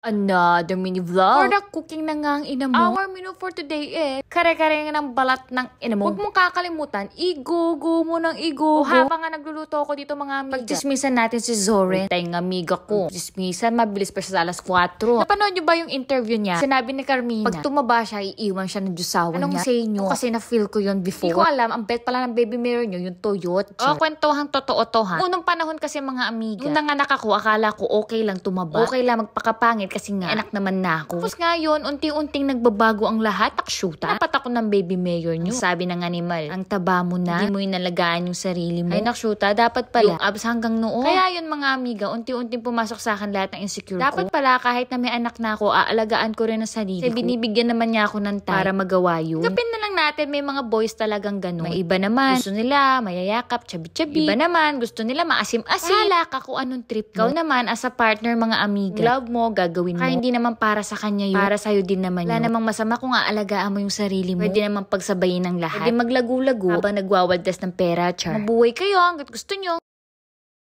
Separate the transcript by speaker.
Speaker 1: Another mini vlog. For the cooking na nga ang ina mo. Our menu for today is kare-kare ng balat ng ina mo. Huwag mong kakalimutan, igugo mo ng igugo. O habang nga nagluluto ako dito mga amiga. Pagchismisan natin si Zoren. Tay nga amiga ko. Chismisan, mabilis pa siya sa alas 4. Napanood niyo ba yung interview niya? Sinabi ni Carmina, pag tumaba siya, iiwan siya ng Diyosawa Anong niya. Anong say niyo? Kasi na-feel ko yun before. Hindi ko alam, ang bet pala ng baby mirror niyo, yung Toyota. O, oh, kwentohang totoo to ha. Unang panahon kasi mga amiga. Nung nanganak ako, akala ko okay lang tumaba. Okay lang magpakapangit kasi nga, anak naman na ako. Tapos ngayon, unti-unting nagbabago ang lahat. Taksyuta. Dapat ako ng baby mayor nyo. sabi ng animal, ang taba mo na. Hindi mo inalagaan yung sarili mo. Ay, nakshuta. Dapat pala. Yung abs hanggang noon. Kaya yun mga amiga, unti-unting pumasok sa akin lahat ng insecure Dapat ko. Dapat pala kahit na may anak na ako, aalagaan ko rin ang sarili Kasi ko. binibigyan naman niya ako ng time para magawa yun. Kapin na natin may mga boys talagang ganun. May iba naman, gusto nila mayayakap, chubby-chubby. Iba naman, gusto nila maasim-asim. Kala ka kung anong trip. Kau naman, as a partner, mga amiga, love mo, gagawin mo. Kaya hindi naman para sa kanya yun. Para sa'yo din naman Wala yun. Wala namang masama kung aalagaan mo yung sarili mo. Pwede naman pagsabayin ng lahat. Pwede maglagu lago habang nagwawaldas ng pera, char. Mabuhay kayo hanggat gusto nyo.